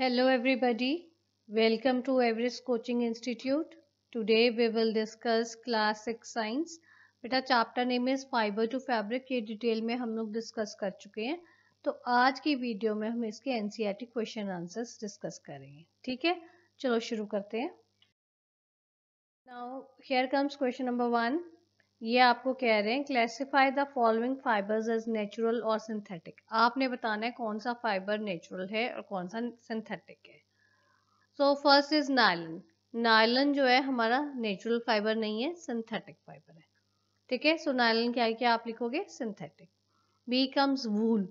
Hello everybody. Welcome to Everest Coaching Institute. Today we will discuss class 6 science. बेटा chapter name is fibre to fabric ये detail में हम लोग discuss कर चुके हैं तो आज की वीडियो में हम इसके एनसीईआरटी क्वेश्चन आंसर्स डिस्कस करेंगे ठीक है चलो शुरू करते हैं now here comes question number one ये आपको कह रहे हैं classify the following fibres as natural और सिंथेटिक आपने बताना है कौन सा फाइबर नेचुरल है और कौन सा सिंथेटिक है so first is nylon nylon जो है हमारा नेचुरल फाइबर नहीं है सिंथेटिक फाइबर है ठीक है सो नायलन क्या है क्या आप लिखोगे synthetic B comes wool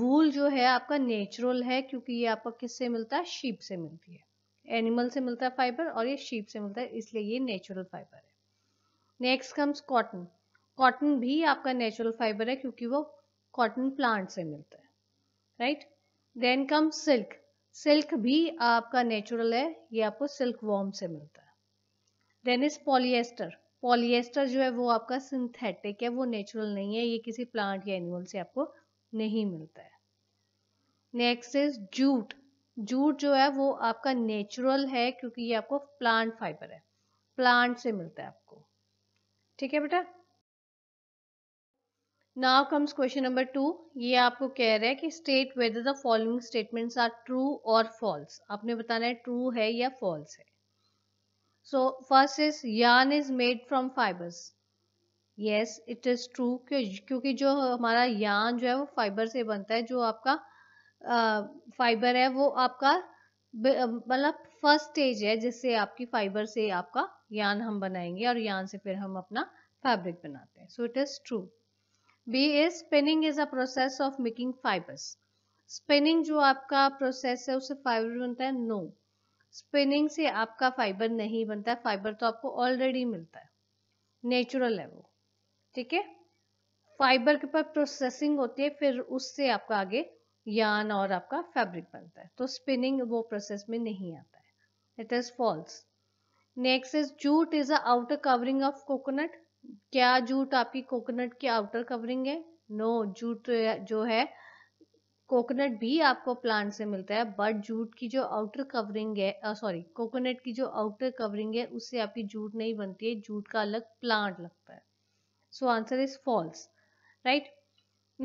wool जो है आपका नेचुरल है क्योंकि ये आपका किससे मिलता है शीप से मिलती है एनिमल से मिलता है फाइबर और ये शीप से मिलता है इसलिए ये नेचुरल फाइबर है नेक्स्ट कम्स कॉटन कॉटन भी आपका नेचुरल फाइबर है क्योंकि वो कॉटन प्लांट से मिलता है right then comes silk silk भी आपका नेचुरल है ये आपको सिल्क वॉर्म से मिलता है देन इज पॉलिएस्टर पॉलिएस्टर जो है वो आपका सिंथेटिक है वो नेचुरल नहीं है ये किसी प्लांट या एनिमल से आपको नहीं मिलता है नेक्स्ट इज जूट जूट जो है वो आपका नेचुरल है क्योंकि ये आपको प्लांट फाइबर है प्लांट से मिलता है ठीक है बेटा now comes question number two ये आपको कह रहा है कि state whether the following statements are true और फॉल्स आपने बताना है ट्रू है या फॉल्स है so first is yarn is made from fibres yes it is true क्योंकि जो हमारा यान जो है वो फाइबर से बनता है जो आपका फाइबर है वो आपका मतलब फर्स्ट स्टेज है जिससे आपकी फाइबर से आपका यान हम बनाएंगे और यान से फिर हम अपना फैब्रिक बनाते हैं so it is true B a spinning is a process of making fibres spinning जो आपका प्रोसेस है उससे फाइबर बनता है नो no. स्पिनिंग से आपका फाइबर नहीं बनता है फाइबर तो आपको ऑलरेडी मिलता है नेचुरल है वो ठीक है फाइबर के ऊपर प्रोसेसिंग होती है फिर उससे आपका आगे यान और आपका फैब्रिक बनता है तो स्पिनिंग वो प्रोसेस में नहीं आता है it is false next is jute is outer covering of coconut क्या जूट आपकी कोकोनट की आउटर कवरिंग है नो no, जूट तो जो है कोकोनट भी आपको प्लांट से मिलता है बट जूट की जो आउटर कवरिंग है सॉरी कोकोनट की जो आउटर कवरिंग है उससे आपकी जूट नहीं बनती है जूट का अलग प्लांट लगता है so answer is false right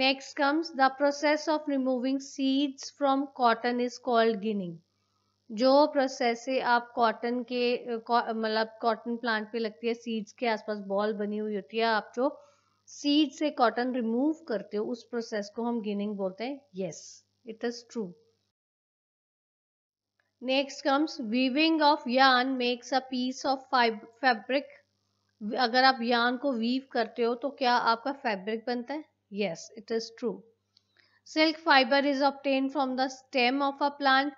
next comes the process of removing seeds from cotton is called ginning जो प्रोसेस आप कॉटन के मतलब कॉटन प्लांट पे लगती है सीड्स के आसपास बॉल बनी हुई होती है आप जो सीड से कॉटन रिमूव करते हो उस प्रोसेस को हम गिनिंग बोलते हैं yes it is true next comes weaving of yarn makes a piece of fabric अगर आप यान को वीव करते हो तो क्या आपका फैब्रिक बनता है yes it is true silk fibre is obtain from the stem of a plant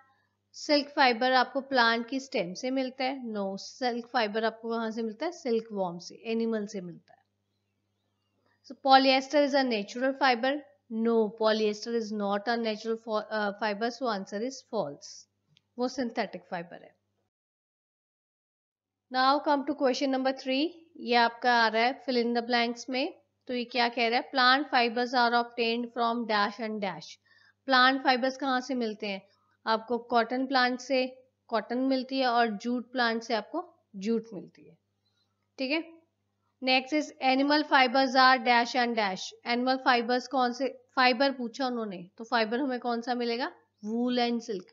silk fibre आपको प्लांट की स्टेम से मिलता है नो सिल्क फाइबर आपको कहाँ से मिलता है सिल्क वॉर्म से एनिमल से मिलता है so polyester is a natural fibre no polyester is not a natural fibre so answer is false वो सिंथेटिक फाइबर है now come to question number three ये आपका आ रहा है फिलिंग द ब्लैंक्स में तो ये क्या कह रहा है plant fibres are obtained from dash and dash plant fibres कहाँ से मिलते हैं आपको कॉटन प्लांट से कॉटन मिलती है और जूट प्लांट से आपको जूट मिलती है ठीक है next is animal fibres are dash and dash animal fibres कौन से फाइबर पूछा उन्होंने तो फाइबर हमें कौन सा मिलेगा वूल एंड सिल्क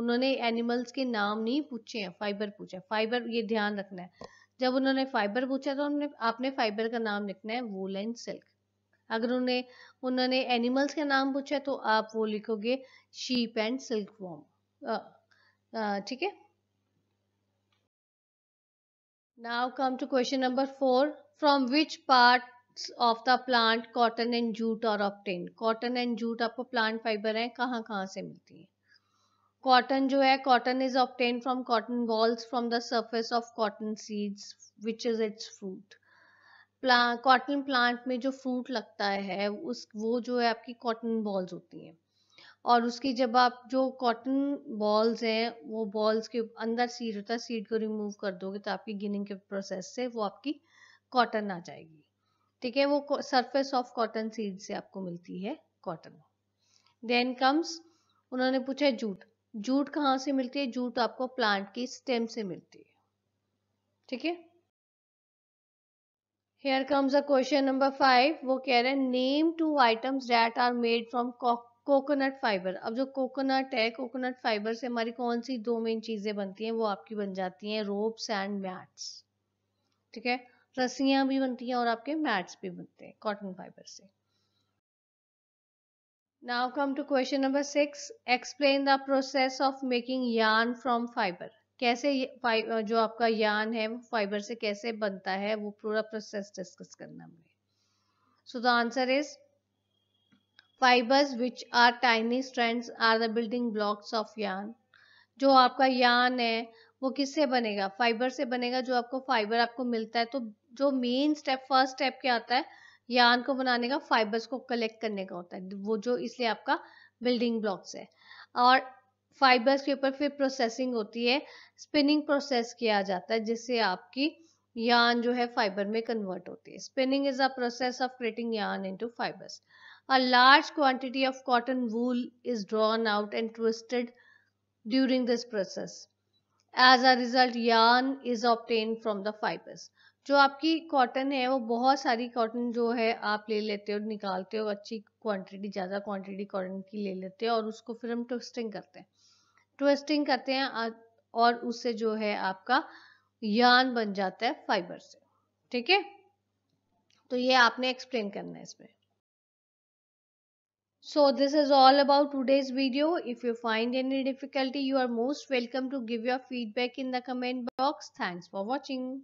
उन्होंने एनिमल्स के नाम नहीं पूछे हैं फाइबर पूछा फाइबर ये ध्यान रखना है जब उन्होंने फाइबर पूछा तो उन्होंने आपने फाइबर का नाम लिखना है वूल एंड सिल्क अगर उन्हें उन्होंने एनिमल्स के नाम पूछा तो आप वो लिखोगे शीप एंड सिल्क वॉम ठीक है now come to question number four from which part of the plant cotton and jute are obtain cotton and jute आपको प्लांट फाइबर है कहाँ कहाँ से मिलती है कॉटन जो है cotton is obtain from cotton bolls from the surface of cotton seeds which is its fruit प्ला कॉटन प्लांट में जो फ्रूट लगता है उस वो जो है आपकी कॉटन बॉल्स होती हैं और उसकी जब आप जो कॉटन बॉल्स हैं वो बॉल्स के अंदर सीड होता है सीड को रिमूव कर दोगे तो आपकी गिनिंग के प्रोसेस से वो आपकी कॉटन आ जाएगी ठीक है वो सरफेस ऑफ कॉटन सीड से आपको मिलती है कॉटन देन कम्स उन्होंने पूछा जूट जूट कहाँ से मिलती है जूट आपको प्लांट की स्टेम से मिलती है ठीक है here comes a question number five वो कह रहे हैं name two items that are made from coconut fibre अब जो कोकोनट है कोकोनट फाइबर से हमारी कौन सी दो मेन चीज़ें बनती हैं वो आपकी बन जाती हैं रोप्स एंड मैट्स ठीक है रस्सियां भी बनती हैं और आपके मैट्स भी बनते हैं कॉटन फाइबर से Now come to question number six explain the process of making yarn from fibre कैसे जो आपका यान है वो फाइबर से कैसे बनता है वो पूरा प्रोसेस डिस्कस करना हमने so the answer is fibres which are tiny strands are the building blocks of yarn जो आपका यान है वो किससे बनेगा फाइबर से बनेगा जो आपको फाइबर आपको मिलता है तो जो मेन स्टेप फर्स्ट स्टेप क्या आता है यान को बनाने का फाइबर्स को कलेक्ट करने का होता है वो जो इसलिए आपका बिल्डिंग ब्लॉक्स है और फाइबर्स के ऊपर फिर प्रोसेसिंग होती है स्पिनिंग प्रोसेस किया जाता है जिससे आपकी यान जो है फाइबर में कन्वर्ट होती है spinning is a process of creating yarn into fibres a large quantity of cotton wool is drawn out and twisted during this process as a result yarn is obtain from the fibres जो आपकी cotton है वो बहुत सारी cotton जो है आप ले लेते हो निकालते हो अच्छी क्वांटिटी ज़्यादा क्वांटिटी कॉटन की ले लेते हो और उसको फिर हम ट्विस्टिंग करते हैं ट्विस्टिंग करते हैं और उससे जो है आपका यान बन जाता है फाइबर से ठीक है तो ये आपने एक्सप्लेन करना है इसमें so this is all about today's video if you find any difficulty you are most welcome to give your feedback in the comment box thanks for watching